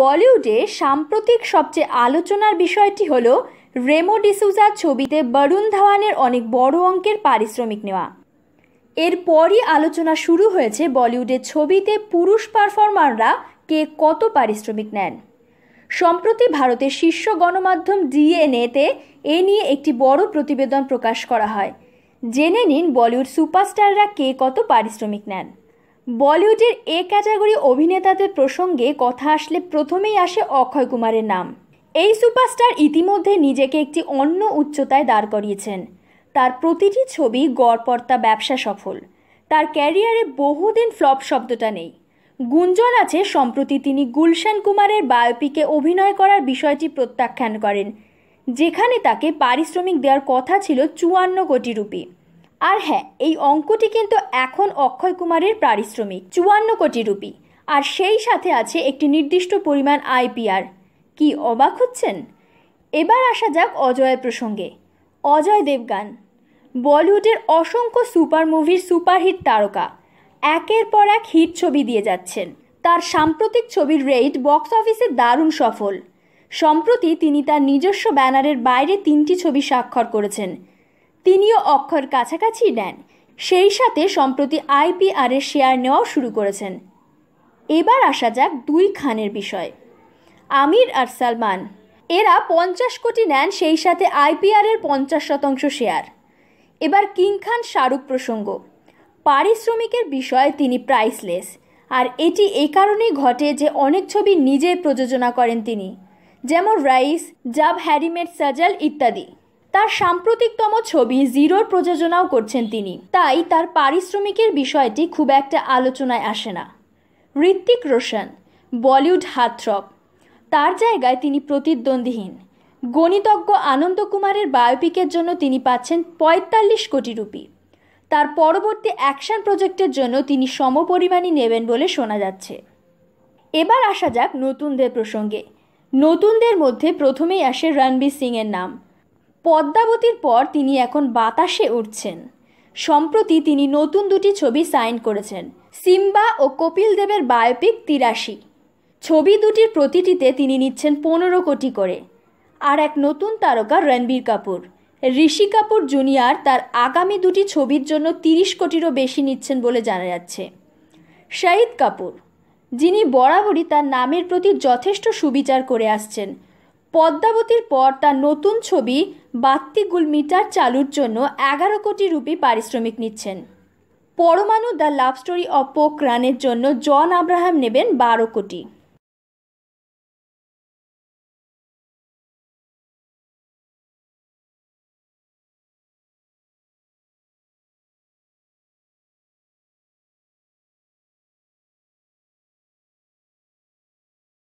বলিউডে সাম্প্রতিক সবচেয়ে আলোচনার বিষয়টি হল রেমো ডিসুজার ছবিতে বরুণ ধাওয়ানের অনেক বড় অঙ্কের পারিশ্রমিক নেওয়া এরপরই আলোচনা শুরু হয়েছে বলিউডের ছবিতে পুরুষ পারফর্মাররা কে কত পারিশ্রমিক নেন সম্প্রতি ভারতের শীর্ষ গণমাধ্যম ডিএনএতে এ নিয়ে একটি বড় প্রতিবেদন প্রকাশ করা হয় জেনে নিন বলিউড সুপারস্টাররা কে কত পারিশ্রমিক নেন বলিউডের এ ক্যাটাগরি অভিনেতাদের প্রসঙ্গে কথা আসলে প্রথমেই আসে অক্ষয় কুমারের নাম এই সুপারস্টার ইতিমধ্যে নিজেকে একটি অন্য উচ্চতায় দাঁড় করিয়েছেন তার প্রতিটি ছবি গড়পর্তা ব্যবসা সফল তার ক্যারিয়ারে বহুদিন ফ্লপ শব্দটা নেই গুঞ্জন আছে সম্প্রতি তিনি গুলশান কুমারের বায়োপিকে অভিনয় করার বিষয়টি প্রত্যাখ্যান করেন যেখানে তাকে পারিশ্রমিক দেওয়ার কথা ছিল চুয়ান্ন কোটি রুপি আর হ্যাঁ এই অঙ্কটি কিন্তু এখন অক্ষয় কুমারের পারিশ্রমিক চুয়ান্ন কোটি রুপি আর সেই সাথে আছে একটি নির্দিষ্ট পরিমাণ আইপিআর কি অবাক হচ্ছেন এবার আসা যাক অজয়ের প্রসঙ্গে অজয় দেবগান বলিউডের অসংখ্য সুপার মুভির সুপারহিট তারকা একের পর এক হিট ছবি দিয়ে যাচ্ছেন তার সাম্প্রতিক ছবির রেইড বক্স অফিসে দারুণ সফল সম্প্রতি তিনি তার নিজস্ব ব্যানারের বাইরে তিনটি ছবি স্বাক্ষর করেছেন তিনিও অক্ষর কাছাকাছি নেন সেই সাথে সম্প্রতি আইপিআরের শেয়ার নেওয়া শুরু করেছেন এবার আসা যাক দুই খানের বিষয় আমির আর সালমান এরা পঞ্চাশ কোটি নেন সেই সাথে আইপিআরের পঞ্চাশ শতাংশ শেয়ার এবার কিং খান শাহরুখ প্রসঙ্গ পারিশ্রমিকের বিষয়ে তিনি প্রাইসলেস আর এটি এ কারণেই ঘটে যে অনেক ছবি নিজে প্রযোজনা করেন তিনি যেমন রাইস জাব হ্যারিমেট সাজাল ইত্যাদি তার সাম্প্রতিকতম ছবি জিরোর প্রযোজনাও করছেন তিনি তাই তার পারিশ্রমিকের বিষয়টি খুব একটা আলোচনায় আসে না ঋত্বিক রোশন বলিউড হাতরপ তার জায়গায় তিনি প্রতিদ্বন্দ্বীহীন গণিতজ্ঞ আনন্দ কুমারের বায়োপিকের জন্য তিনি পাচ্ছেন পঁয়তাল্লিশ কোটি রুপি তার পরবর্তী অ্যাকশন প্রজেক্টের জন্য তিনি সমপরিমাণই নেবেন বলে শোনা যাচ্ছে এবার আসা যাক নতুনদের প্রসঙ্গে নতুনদের মধ্যে প্রথমেই আসে রণবীর সিংয়ের নাম পদ্মাবতীর পর তিনি এখন বাতাসে উঠছেন সম্প্রতি তিনি নতুন দুটি ছবি সাইন করেছেন সিম্বা ও কপিল দেবের বায়োপিক তিরাশি ছবি দুটির প্রতিটিতে তিনি নিচ্ছেন পনেরো কোটি করে আর এক নতুন তারকা রণবীর কাপুর ঋষি কাপুর জুনিয়র তার আগামী দুটি ছবির জন্য তিরিশ কোটিরও বেশি নিচ্ছেন বলে জানা যাচ্ছে শাহিদ কাপুর যিনি বরাবরই তার নামের প্রতি যথেষ্ট সুবিচার করে আসছেন পদ্মাবতীর পর তার নতুন ছবি বাত্তি মিটার চালুর জন্য এগারো কোটি রুপি পারিশ্রমিক নিচ্ছেন পরমাণু দ্য লাভ স্টোরি অপ রানের জন্য জন আব্রাহাম নেবেন বারো কোটি